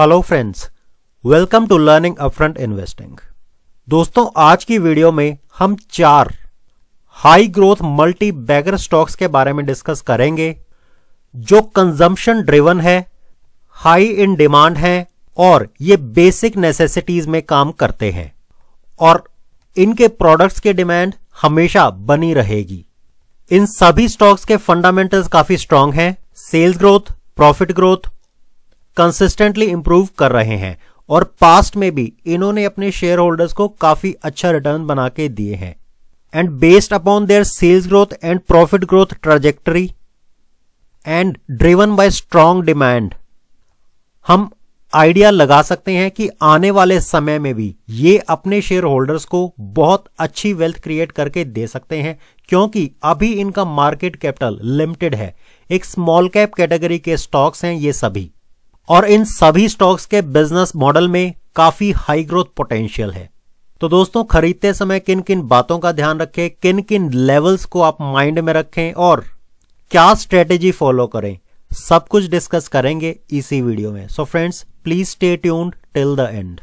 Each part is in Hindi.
hello friends welcome to learning upfront investing दोस्तों आज की वीडियो में हम चार high growth multi bagger stocks के बारे में डिस्कस करेंगे जो कंजम्पशन ड्रिवन है हाई इन डिमांड है और ये बेसिक नेसेसिटीज में काम करते हैं और इनके प्रोडक्ट्स की डिमांड हमेशा बनी रहेगी इन सभी स्टॉक्स के फंडामेंटल्स काफी स्ट्रांग हैं sales growth profit growth consistently improve कर रहे हैं और पास्ट में भी इन्होंने अपने शेयर होल्डर्स को काफी अच्छा रिटर्न बना के दिए हैं and based upon their sales growth and profit growth trajectory and driven by strong demand हम आइडिया लगा सकते हैं कि आने वाले समय में भी ये अपने शेयर होल्डर्स को बहुत अच्छी वेल्थ क्रिएट करके दे सकते हैं क्योंकि अभी इनका मार्केट कैपिटल लिमिटेड है एक स्मॉल कैप कैटेगरी के स्टॉक्स हैं ये सभी और इन सभी स्टॉक्स के बिजनेस मॉडल में काफी हाई ग्रोथ पोटेंशियल है तो दोस्तों खरीदते समय किन किन बातों का ध्यान रखें किन किन लेवल्स को आप माइंड में रखें और क्या स्ट्रेटेजी फॉलो करें सब कुछ डिस्कस करेंगे इसी वीडियो में so friends please stay tuned till the end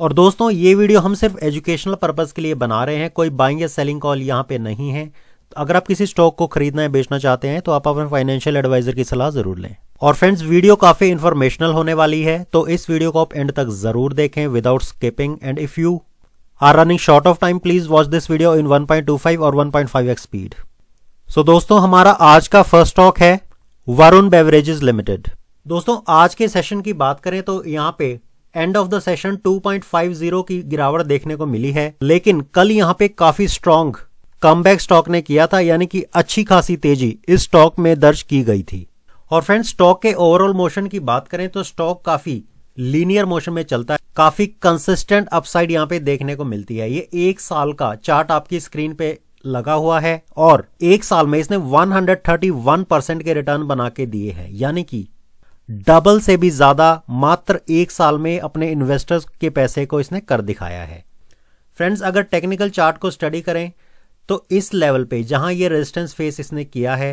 और दोस्तों ये वीडियो हम सिर्फ एजुकेशनल पर्पज के लिए बना रहे हैं कोई बाइंग या सेलिंग कॉल यहां पे नहीं है अगर आप किसी स्टॉक को खरीदना या बेचना चाहते हैं तो आप अपने फाइनेंशियल एडवाइजर की सलाह जरूर लें और फ्रेंड्स वीडियो काफी इन्फॉर्मेशनल होने वाली है तो इस वीडियो को आप एंड तक जरूर देखें without skipping and if you are running short of time please watch this video in 1.25 और 1.5x स्पीड सो दोस्तों हमारा आज का फर्स्ट स्टॉक है वरुण बेवरेजेस लिमिटेड दोस्तों आज के सेशन की बात करें तो यहाँ पे एंड ऑफ द सेशन 2.50 की गिरावट देखने को मिली है लेकिन कल यहाँ पे काफी स्ट्रॉन्ग कम स्टॉक ने किया था यानी कि अच्छी खासी तेजी इस स्टॉक में दर्ज की गई थी और फ्रेंड्स स्टॉक के ओवरऑल मोशन की बात करें तो स्टॉक काफी लीनियर मोशन में चलता है काफी कंसिस्टेंट अपसाइड यहाँ पे देखने को मिलती है ये एक साल का चार्ट आपकी स्क्रीन पे लगा हुआ है और एक साल में इसने 131 परसेंट के रिटर्न बना के दिए हैं यानी कि डबल से भी ज्यादा मात्र एक साल में अपने इन्वेस्टर्स के पैसे को इसने कर दिखाया है फ्रेंड्स अगर टेक्निकल चार्ट को स्टडी करें तो इस लेवल पे जहां ये रेजिस्टेंस फेस इसने किया है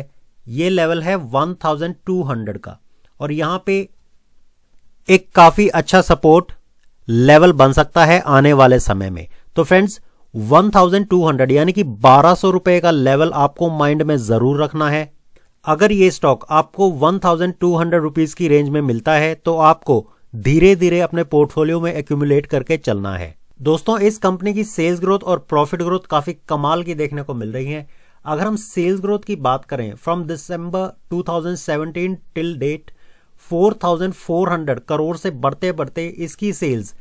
ये लेवल है 1200 का और यहां पे एक काफी अच्छा सपोर्ट लेवल बन सकता है आने वाले समय में तो फ्रेंड्स 1200 यानी कि बारह रुपए का लेवल आपको माइंड में जरूर रखना है अगर ये स्टॉक आपको 1200 रुपीस की रेंज में मिलता है तो आपको धीरे धीरे अपने पोर्टफोलियो में एक्यूमुलेट करके चलना है दोस्तों इस कंपनी की सेल्स ग्रोथ और प्रॉफिट ग्रोथ काफी कमाल की देखने को मिल रही है अगर हम सेल्स ग्रोथ की बात करें from December 2017 till date 4,400 crore से बढ़ते बढ़ते इसकी सेल्स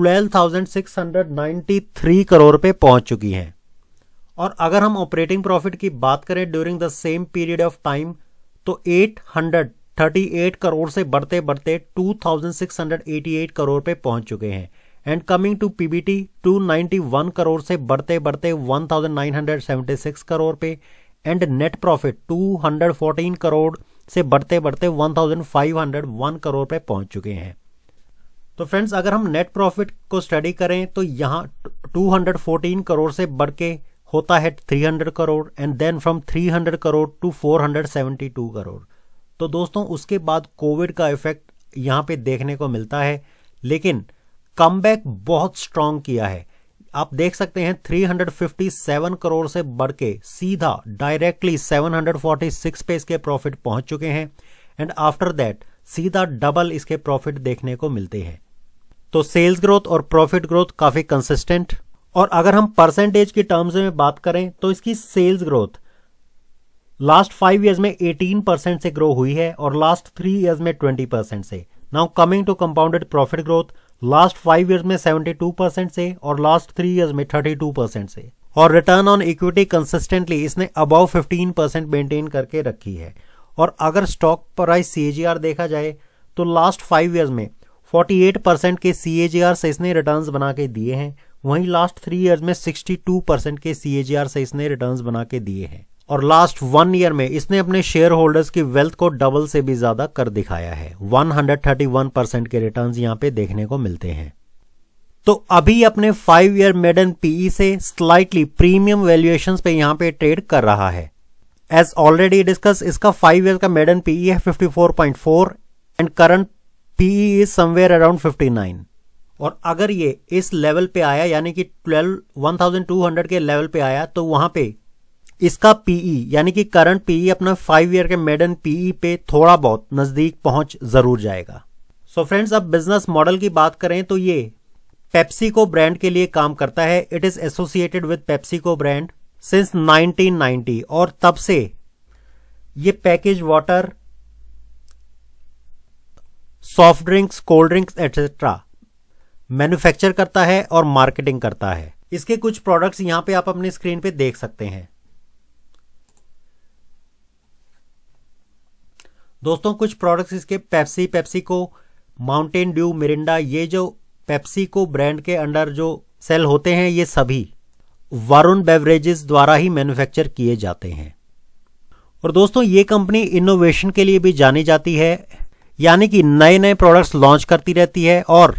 12,693 करोड़ पे पहुंच चुकी हैं और अगर हम ऑपरेटिंग प्रॉफिट की बात करें during the same period of time तो 838 करोड़ से बढ़ते बढ़ते 2,688 करोड़ पे पहुंच चुके हैं and coming to PBT 291 crore से बढ़ते बढ़ते 1976 करोड़ पे एंड नेट प्रॉफिट 214 करोड़ से बढ़ते बढ़ते 1501 करोड़ पे पहुंच चुके हैं तो फ्रेंड्स अगर हम नेट प्रॉफिट को स्टडी करें तो यहाँ 214 करोड़ से बढ़ के होता है 300 crore and then from 300 crore to 472 crore तो दोस्तों उसके बाद कोविड का इफेक्ट यहाँ पे देखने को मिलता है लेकिन कम बहुत स्ट्रांग किया है आप देख सकते हैं 357 करोड़ से बढ़ के सीधा डायरेक्टली 746 पे इसके प्रॉफिट पहुंच चुके हैं एंड आफ्टर दैट सीधा डबल इसके प्रॉफिट देखने को मिलते हैं तो सेल्स ग्रोथ और प्रॉफिट ग्रोथ काफी कंसिस्टेंट और अगर हम परसेंटेज की टर्म्स में बात करें तो इसकी sales growth last five years में एटीन परसेंट से ग्रो हुई है और लास्ट थ्री ईयर्स में ट्वेंटी परसेंट से now coming to compounded profit growth last five years में 72 परसेंट से और लास्ट थ्री ईयर्स में 32 परसेंट से और रिटर्न ऑन इक्विटी कंसिस्टेंटली इसने अब 15 परसेंट मेंटेन करके रखी है और अगर स्टॉक प्राइस सी देखा जाए तो लास्ट फाइव ईयर्स में 48 परसेंट के सी से इसने रिटर्न बना के दिए हैं वहीं लास्ट थ्री ईयर्स में 62 परसेंट के सी से इसने रिटर्न बना के दिए हैं और लास्ट वन ईयर में इसने अपने शेयर होल्डर्स की वेल्थ को डबल से भी ज्यादा कर दिखाया है 131 परसेंट के रिटर्न्स यहां पे देखने को मिलते हैं तो अभी अपने फाइव ईयर मेडन पीई से स्लाइटली प्रीमियम वैल्यूएशन पे यहां पे ट्रेड कर रहा है एज ऑलरेडी डिस्कस इसका फाइव ईयर का मेडन पीई e है 54.4 and current PE is somewhere around 59 और अगर ये इस लेवल पे आया यानी कि 12 1200 के लेवल पे आया तो वहां पे इसका पीई e, यानी कि करंट पीई e अपना फाइव ईयर के मेडन पीई e पे थोड़ा बहुत नजदीक पहुंच जरूर जाएगा सो so फ्रेंड्स अब बिजनेस मॉडल की बात करें तो ये पेप्सिको ब्रांड के लिए काम करता है it is associated with PepsiCo brand since 1990 और तब से ये package water soft drinks cold drinks etcetera manufacture करता है और मार्केटिंग करता है इसके कुछ प्रोडक्ट्स यहाँ पे आप अपने स्क्रीन पे देख सकते हैं दोस्तों कुछ प्रोडक्ट्स इसके पेप्सी पेप्सी को माउंटेन ड्यू मिरिंडा ये जो पेप्सी को ब्रांड के अंडर जो सेल होते हैं ये सभी वरुण बेवरेजेस द्वारा ही मैन्युफैक्चर किए जाते हैं और दोस्तों ये कंपनी इनोवेशन के लिए भी जानी जाती है यानी कि नए नए प्रोडक्ट्स लॉन्च करती रहती है और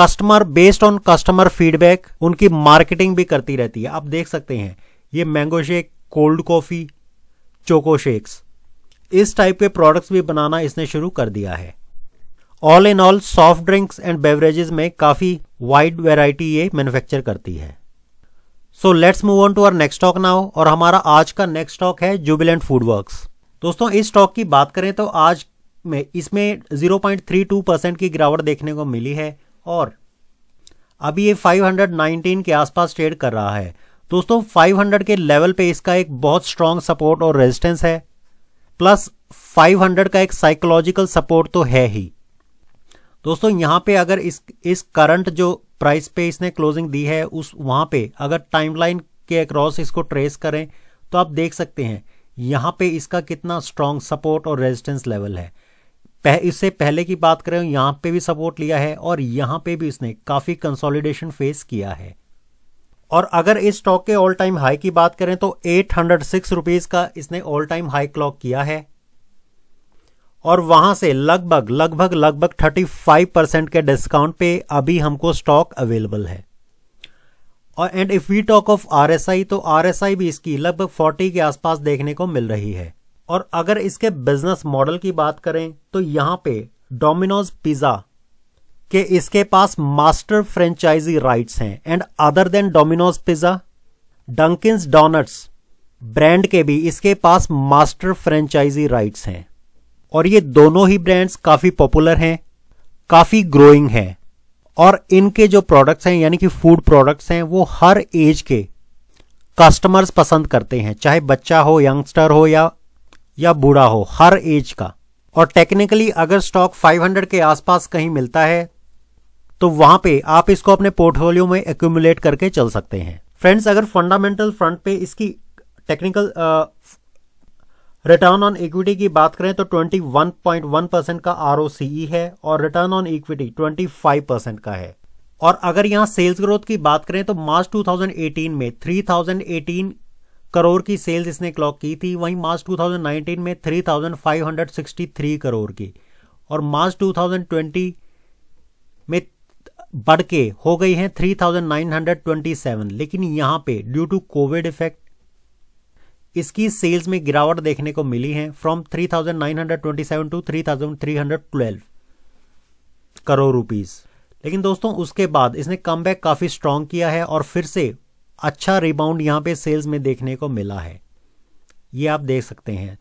customer based on customer feedback उनकी मार्केटिंग भी करती रहती है आप देख सकते हैं ये mango shake cold coffee choco shakes इस टाइप के प्रोडक्ट्स भी बनाना इसने शुरू कर दिया है all in all soft drinks and beverages में काफ़ी वाइड वेराइटी ये मैन्युफैक्चर करती है so let's move on to our next stock now और हमारा आज का नेक्स्ट स्टॉक है जुबिलेंट फूड वर्क्स दोस्तों इस स्टॉक की बात करें तो आज में इसमें 0.32 परसेंट की गिरावट देखने को मिली है और अभी ये 519 के आसपास ट्रेड कर रहा है दोस्तों 500 के लेवल पे इसका एक बहुत स्ट्रांग सपोर्ट और रेजिस्टेंस है प्लस 500 का एक साइकोलॉजिकल सपोर्ट तो है ही दोस्तों यहाँ पे अगर इस इस करंट जो प्राइस पे इसने क्लोजिंग दी है उस वहाँ पे अगर टाइमलाइन के अक्रॉस इसको ट्रेस करें तो आप देख सकते हैं यहाँ पे इसका कितना स्ट्रांग सपोर्ट और रेजिस्टेंस लेवल है पह, इससे पहले की बात करें यहाँ पे भी सपोर्ट लिया है और यहाँ पे भी इसने काफ़ी कंसोलिडेशन फेस किया है और अगर इस स्टॉक के ऑल टाइम हाई की बात करें तो एट हंड्रेड सिक्स रुपीज का इसने ऑल टाइम हाई क्लॉक किया है और वहां से लगभग लगभग लगभग थर्टी फाइव परसेंट के डिस्काउंट पे अभी हमको स्टॉक अवेलेबल है और and if we talk of R S I तो आर एस आई भी इसकी लगभग फोर्टी के आसपास देखने को मिल रही है और अगर इसके बिजनेस मॉडल की बात करें तो यहां पे डोमिनोज पिज्जा कि इसके पास मास्टर फ्रेंचाइजी राइट्स हैं and other than Domino's Pizza Dunkin Donuts brand के भी इसके पास मास्टर फ्रेंचाइजी राइट्स हैं और ये दोनों ही ब्रांड्स काफ़ी पॉपुलर हैं काफ़ी ग्रोइंग हैं और इनके जो प्रोडक्ट्स हैं यानी कि फूड प्रोडक्ट्स हैं वो हर एज के कस्टमर्स पसंद करते हैं चाहे बच्चा हो यंगस्टर हो या या बूढ़ा हो हर एज का और टेक्निकली अगर स्टॉक 500 के आसपास कहीं मिलता है तो वहां पे आप इसको अपने पोर्टफोलियो में एक्यूमुलेट करके चल सकते हैं फ्रेंड्स अगर फंडामेंटल फ्रंट पे इसकी टेक्निकल रिटर्न ऑन इक्विटी की बात करें तो 21.1 परसेंट का आर e है और रिटर्न ऑन इक्विटी 25 परसेंट का है और अगर यहाँ सेल्स ग्रोथ की बात करें तो मार्च 2018 में 3018 करोड़ की सेल्स इसने क्लॉक की थी वहीं मार्च 2019 में 3563 करोड़ की और मार्च बढ़ के हो गई हैं 3,927 लेकिन यहां पे ड्यू टू कोविड इफेक्ट इसकी सेल्स में गिरावट देखने को मिली है फ्रॉम 3,927 टू 3,312 करोड़ रुपीस लेकिन दोस्तों उसके बाद इसने कम काफी स्ट्रांग किया है और फिर से अच्छा रिबाउंड यहां पे सेल्स में देखने को मिला है ये आप देख सकते हैं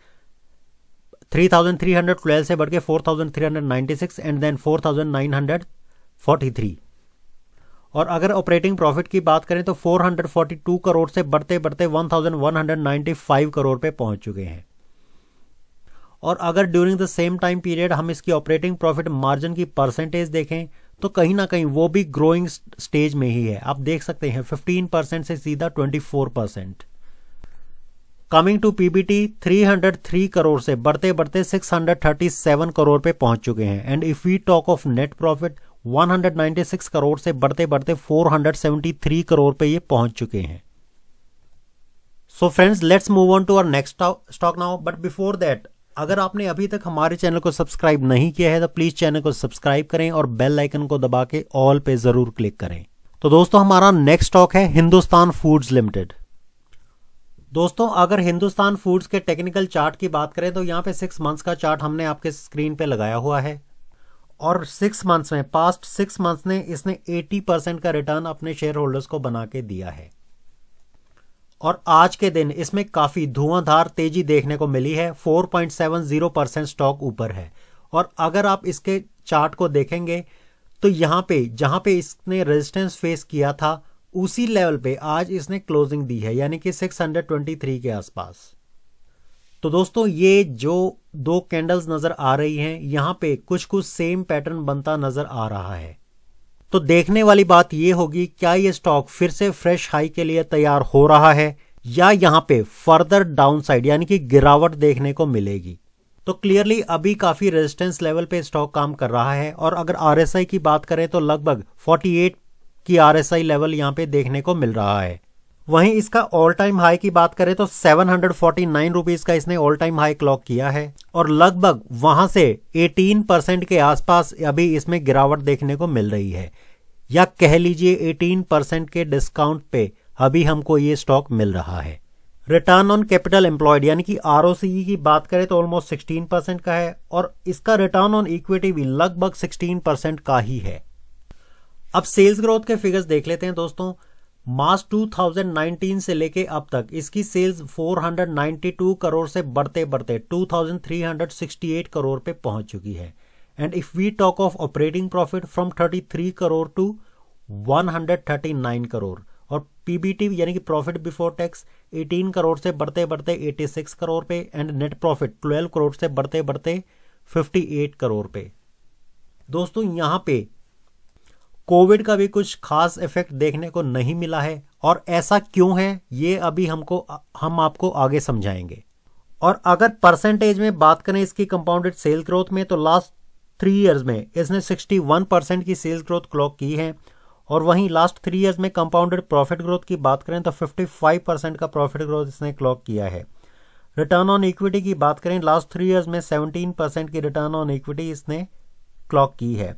3,312 से बढ़ के 4,396 एंड देन 4,900 43 और अगर ऑपरेटिंग प्रॉफिट की बात करें तो 442 करोड़ से बढ़ते बढ़ते 1195 करोड़ पे पहुंच चुके हैं और अगर during the same time period हम इसकी ऑपरेटिंग प्रॉफिट मार्जिन की परसेंटेज देखें तो कहीं ना कहीं वो भी ग्रोइंग स्टेज में ही है आप देख सकते हैं 15 परसेंट से सीधा 24 percent coming to PBT 303 crore से बढ़ते बढ़ते 637 करोड़ पे पहुंच चुके हैं and if we talk of net profit 196 crore से बढ़ते बढ़ते 473 करोड़ पे ये पहुंच चुके हैं so friends let's move on to uh next stock now but before that अगर आपने अभी तक हमारे चैनल को सब्सक्राइब नहीं किया है तो प्लीज चैनल को सब्सक्राइब करें और बेल आइकन को दबा के ऑल पे जरूर क्लिक करें तो दोस्तों हमारा नेक्स्ट स्टॉक है हिंदुस्तान फूड्स लिमिटेड दोस्तों अगर हिंदुस्तान फूड्स के टेक्निकल चार्ट की बात करें तो यहाँ पे सिक्स मंथ्स का चार्ट हमने आपके स्क्रीन पे लगाया हुआ है और सिक्स मंथ्स में पास्ट सिक्स मंथ्स ने इसने 80 परसेंट का रिटर्न अपने शेयर होल्डर्स को बना के दिया है और आज के दिन इसमें काफी धुआंधार तेजी देखने को मिली है 4.70 परसेंट स्टॉक ऊपर है और अगर आप इसके चार्ट को देखेंगे तो यहां पे जहां पे इसने रेजिस्टेंस फेस किया था उसी लेवल पे आज इसने क्लोजिंग दी है यानी कि 623 के आसपास तो दोस्तों ये जो दो कैंडल्स नजर आ रही हैं यहां पे कुछ कुछ सेम पैटर्न बनता नजर आ रहा है तो देखने वाली बात यह होगी क्या ये स्टॉक फिर से फ्रेश हाई के लिए तैयार हो रहा है या यहां पे फर्दर डाउन साइड यानी कि गिरावट देखने को मिलेगी तो क्लियरली अभी काफी रेजिस्टेंस लेवल पे स्टॉक काम कर रहा है और अगर आरएसआई की बात करें तो लगभग 48 की आरएसआई लेवल यहां पे देखने को मिल रहा है वहीं इसका ऑल टाइम हाई की बात करें तो seven hundred forty nine rupees का इसने ऑल टाइम हाई क्लॉक किया है और लगभग वहां से एटीन परसेंट के आसपास अभी इसमें गिरावट देखने को मिल रही है या कह लीजिए एटीन परसेंट के डिस्काउंट पे अभी हमको ये स्टॉक मिल रहा है रिटर्न ऑन कैपिटल एम्प्लॉयड यानी कि आर e की बात करें तो ऑलमोस्ट सिक्सटीन परसेंट का है और इसका रिटर्न ऑन इक्विटी भी लगभग सिक्सटीन परसेंट का ही है अब सेल्स ग्रोथ के फिगर्स देख लेते हैं दोस्तों मार्च 2019 से लेके अब तक इसकी सेल्स 492 करोड़ से बढ़ते बढ़ते 2368 करोड़ पे पहुंच चुकी है and if we talk of operating profit from 33 crore to 139 crore और पीबीटी यानी कि प्रॉफिट बिफोर टैक्स 18 करोड़ से बढ़ते बढ़ते 86 करोड़ पे एंड नेट प्रॉफिट 12 करोड़ से बढ़ते बढ़ते 58 करोड़ पे दोस्तों यहाँ पे कोविड का भी कुछ खास इफेक्ट देखने को नहीं मिला है और ऐसा क्यों है ये अभी हमको हम आपको आगे समझाएंगे और अगर परसेंटेज में बात करें इसकी कंपाउंडेड सेल ग्रोथ में तो लास्ट थ्री ईयर्स में इसने 61 परसेंट की सेल ग्रोथ क्लॉक की है और वहीं लास्ट थ्री ईयर्स में कंपाउंडेड प्रॉफिट ग्रोथ की बात करें तो 55 परसेंट का प्रॉफिट ग्रोथ इसने क्लॉक किया है रिटर्न ऑन इक्विटी की बात करें लास्ट थ्री ईयर्स में 17 परसेंट की रिटर्न ऑन इक्विटी इसने क्लॉक की है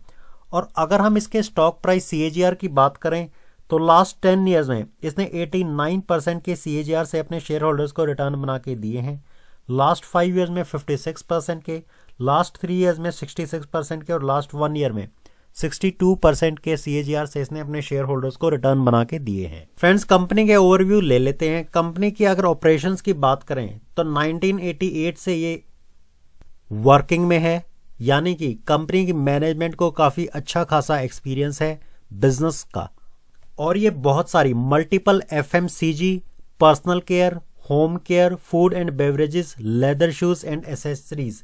और अगर हम इसके स्टॉक प्राइस सी की बात करें तो लास्ट टेन ईयर्स में इसने 89 परसेंट के सी से अपने शेयर होल्डर्स को रिटर्न बना के दिए हैं लास्ट फाइव ईयर्स में 56 परसेंट के लास्ट थ्री ईयर्स में 66 परसेंट के और लास्ट वन ईयर में 62 परसेंट के सी से इसने अपने शेयर होल्डर्स को रिटर्न बना के दिए हैं फ्रेंड्स कंपनी के ओवरव्यू ले लेते हैं कंपनी की अगर ऑपरेशन की बात करें तो नाइनटीन से ये वर्किंग में है यानी कि कंपनी की मैनेजमेंट को काफ़ी अच्छा खासा एक्सपीरियंस है बिजनेस का और ये बहुत सारी multiple F personal care home care food and beverages leather shoes and accessories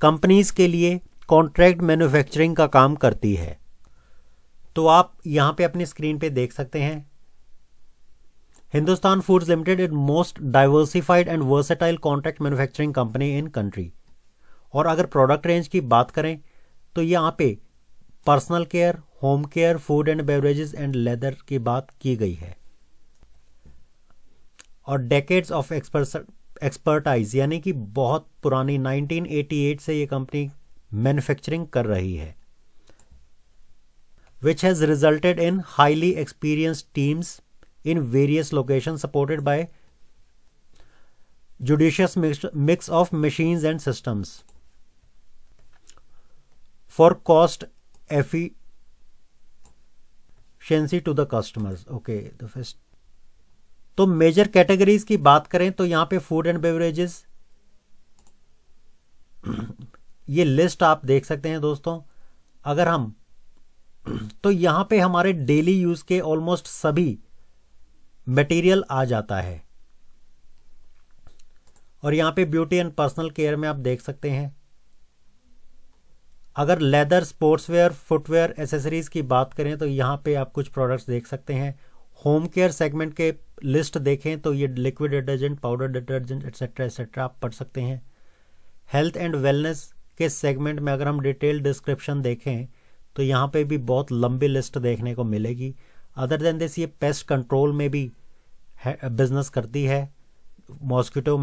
companies के लिए कॉन्ट्रैक्ट मैन्युफैक्चरिंग का काम करती है तो आप यहां पे अपनी स्क्रीन पे देख सकते हैं Hindustan Foods Limited is most diversified and versatile contract manufacturing company in country और अगर प्रोडक्ट रेंज की बात करें तो यहाँ पे personal care home care food and beverage and leather की बात की गई है और डेकेड्स ऑफ एक्सपर्टाइज यानी कि बहुत पुरानी 1988 से ये कंपनी मैन्युफैक्चरिंग कर रही है which has resulted in highly experience teams in various location supported by judicious mix of machines and systems for cost efficiency to the customers okay the first two major categories की बात करें तो यहां पे फूड एंड बेवरेजेस ये लिस्ट आप देख सकते हैं दोस्तों अगर हम तो यहां पे हमारे डेली यूज के ऑलमोस्ट सभी मटेरियल आ जाता है और यहां पे ब्यूटी एंड पर्सनल केयर में आप देख सकते हैं अगर leather sports wear footwear accessories की बात करें तो यहाँ पे आप कुछ प्रोडक्ट्स देख सकते हैं होम केयर सेगमेंट के लिस्ट देखें तो ये liquid detergent powder detergent etcetera etcetera आप पढ़ सकते हैं हेल्थ एंड वेलनेस के सेगमेंट में अगर हम डिटेल डिस्क्रिप्शन देखें तो यहाँ पे भी बहुत लंबी लिस्ट देखने को मिलेगी अदर देन दिस ये पेस्ट कंट्रोल में भी बिजनेस करती है mosquito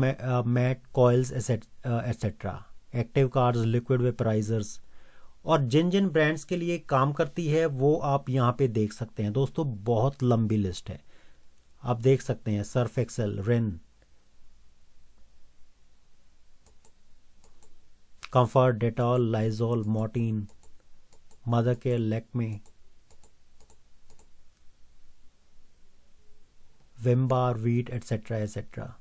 mat coils etcetera active cards liquid vaporisers और जिन जिन ब्रांड्स के लिए काम करती है वो आप यहाँ पे देख सकते हैं दोस्तों बहुत लंबी लिस्ट है आप देख सकते हैं Surf Excel Rin Comfort Dettol Lysol Mortein Mother Care Lakme Vim bar Veet etcetera etcetera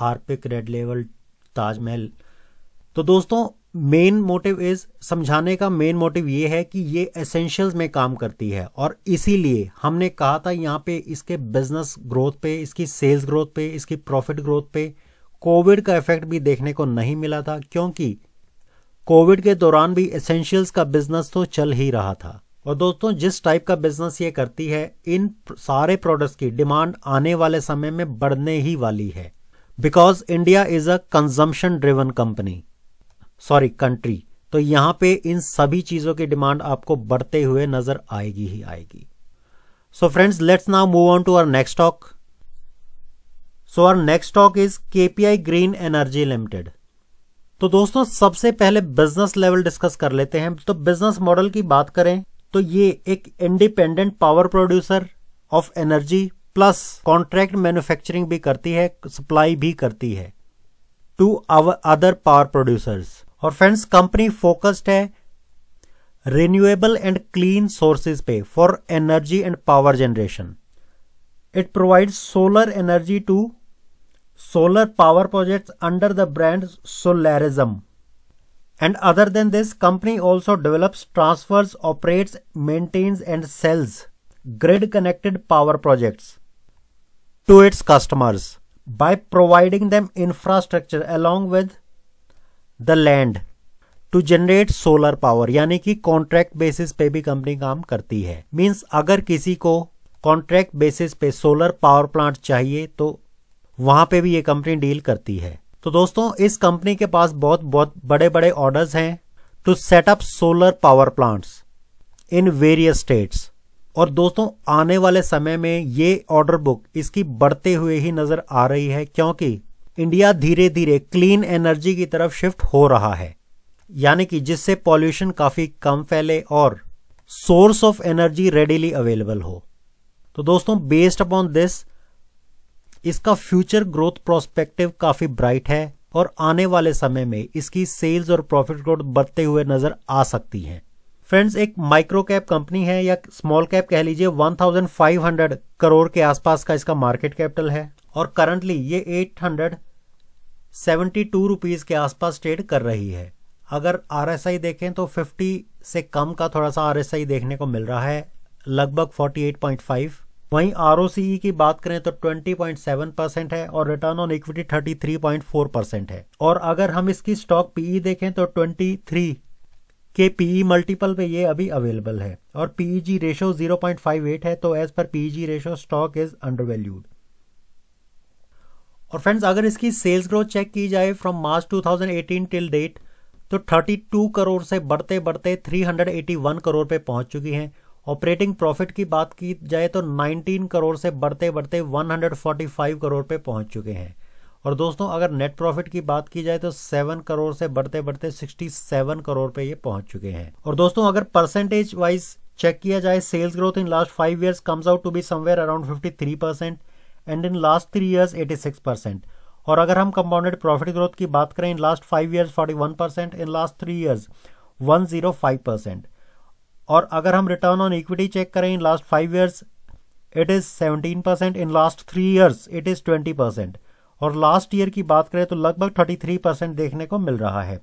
Harpic Red लेवल ताजमहल तो दोस्तों मेन मोटिव इज समझाने का मेन मोटिव ये है कि ये एसेंशियल्स में काम करती है और इसीलिए हमने कहा था यहाँ पे इसके बिजनेस ग्रोथ पे इसकी सेल्स ग्रोथ पे इसकी प्रॉफिट ग्रोथ पे कोविड का इफेक्ट भी देखने को नहीं मिला था क्योंकि कोविड के दौरान भी एसेंशियल्स का बिजनेस तो चल ही रहा था और दोस्तों जिस टाइप का बिजनेस ये करती है इन सारे प्रोडक्ट्स की डिमांड आने वाले समय में बढ़ने ही वाली है because India is a consumption driven company sorry country तो यहां पे इन सभी चीजों की डिमांड आपको बढ़ते हुए नजर आएगी ही आएगी so friends let's now move on to our next stock so our next stock is KPI Green Energy Limited तो दोस्तों सबसे पहले बिजनेस लेवल डिस्कस कर लेते हैं तो बिजनेस मॉडल की बात करें तो ये एक independent power producer of energy plus contract manufacturing भी करती है सप्लाई भी करती है to our other power producers और फ्रेंड्स कंपनी फोकस्ड है रिन्यूएबल एंड क्लीन सोर्सेज पे for energy and power generation it provide solar energy to solar power project under the brand Solarism and other than this company also develops transfers operates maintains and sells grid connected power projects to its customers by providing them infrastructure along with the land to generate solar power यानी कि कॉन्ट्रैक्ट बेसिस पे भी कंपनी काम करती है मीन्स अगर किसी को कॉन्ट्रैक्ट बेसिस पे सोलर पावर प्लांट चाहिए तो वहां पे भी ये कंपनी डील करती है तो दोस्तों इस कंपनी के पास बहुत बहुत बड़े बड़े ऑर्डर्स हैं to set up solar power plants in various states और दोस्तों आने वाले समय में ये ऑर्डर बुक इसकी बढ़ते हुए ही नजर आ रही है क्योंकि इंडिया धीरे धीरे क्लीन एनर्जी की तरफ शिफ्ट हो रहा है यानी कि जिससे पॉल्यूशन काफी कम फैले और source of energy readily available हो तो दोस्तों बेस्ड अपॉन दिस इसका फ्यूचर ग्रोथ प्रोस्पेक्टिव काफी ब्राइट है और आने वाले समय में इसकी सेल्स और प्रॉफिट ग्रोथ बढ़ते हुए नजर आ सकती है फ्रेंड्स एक माइक्रो कैप कंपनी है या स्मॉल कैप कह लीजिए 1500 करोड़ के आसपास का इसका मार्केट कैपिटल है और करंटली ये एट हंड्रेड सेवेंटी टू के आसपास ट्रेड कर रही है अगर आर देखें तो 50 से कम का थोड़ा सा आर देखने को मिल रहा है लगभग 48.5 वहीं आर e की बात करें तो 20.7 परसेंट है और रिटर्न ऑन इक्विटी 33.4 परसेंट है और अगर हम इसकी स्टॉक पीई e देखें तो 23 के पीई मल्टीपल e पे ये अभी अवेलेबल है और पीईजी रेशो 0.58 है तो as per PEG ratio stock is undervalued और फ्रेंड्स अगर इसकी सेल्स ग्रोथ चेक की जाए फ्रॉम मार्च 2018 टिल डेट तो 32 करोड़ से बढ़ते बढ़ते 381 करोड़ पे पहुंच चुकी हैं ऑपरेटिंग प्रॉफिट की बात की जाए तो 19 करोड़ से बढ़ते बढ़ते 145 करोड़ पे पहुंच चुके हैं और दोस्तों अगर नेट प्रॉफिट की बात की जाए तो सेवन करोड़ से बढ़ते बढ़ते सिक्सटी सेवन करोड़ पे ये पहुंच चुके हैं और दोस्तों अगर परसेंटेज वाइज चेक किया जाए sales growth in last five years comes out to be somewhere around fifty three percent and in last three years eighty six percent और अगर हम कंपाउंडेड प्रॉफिट ग्रोथ की बात करें in last five years forty one percent in last three years one zero five percent और अगर हम रिटर्न ऑन इक्विटी चेक करें in last five years it is seventeen percent in last three years it is twenty percent और लास्ट ईयर की बात करें तो लगभग 33 परसेंट देखने को मिल रहा है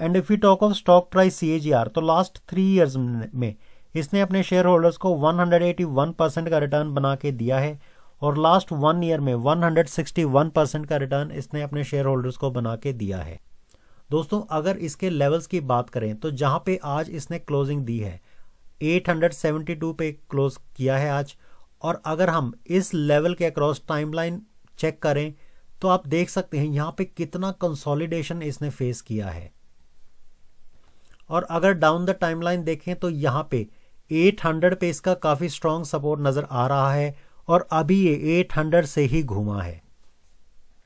and if you talk of stock price see तो लास्ट थ्री ईयर्स में इसने अपने शेयर होल्डर्स को 181 परसेंट का रिटर्न बना के दिया है और लास्ट वन ईयर में 161 परसेंट का रिटर्न इसने अपने शेयर होल्डर्स को बना के दिया है दोस्तों अगर इसके लेवल्स की बात करें तो जहां पे आज इसने क्लोजिंग दी है 872 पे क्लोज किया है आज और अगर हम इस लेवल के अक्रॉस टाइमलाइन चेक करें तो आप देख सकते हैं यहां पे कितना कंसोलिडेशन इसने फेस किया है और अगर डाउन द टाइमलाइन देखें तो यहां पे 800 पे इसका काफ़ी स्ट्रांग सपोर्ट नज़र आ रहा है और अभी ये 800 से ही घूमा है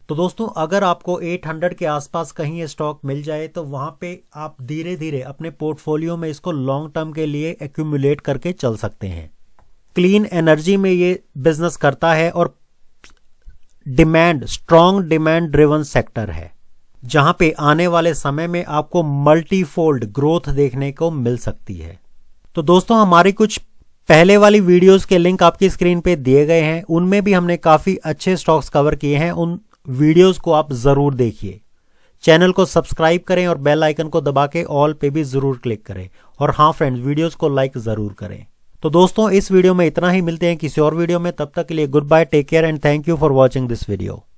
तो दोस्तों अगर आपको 800 के आसपास कहीं ये स्टॉक मिल जाए तो वहां पे आप धीरे धीरे अपने पोर्टफोलियो में इसको लॉन्ग टर्म के लिए एक्यूमुलेट करके चल सकते हैं क्लीन एनर्जी में ये बिजनेस करता है और demand strong demand driven sector है जहां पे आने वाले समय में आपको मल्टीफोल्ड ग्रोथ देखने को मिल सकती है तो दोस्तों हमारी कुछ पहले वाली वीडियोस के लिंक आपकी स्क्रीन पे दिए गए हैं उनमें भी हमने काफी अच्छे स्टॉक्स कवर किए हैं उन वीडियोस को आप जरूर देखिए चैनल को सब्सक्राइब करें और बेल आइकन को दबा के ऑल पे भी जरूर क्लिक करें और हाँ फ्रेंड्स वीडियोस को लाइक जरूर करें तो दोस्तों इस वीडियो में इतना ही मिलते हैं किसी और वीडियो में तब तक के लिए goodbye take care and thank you for watching this video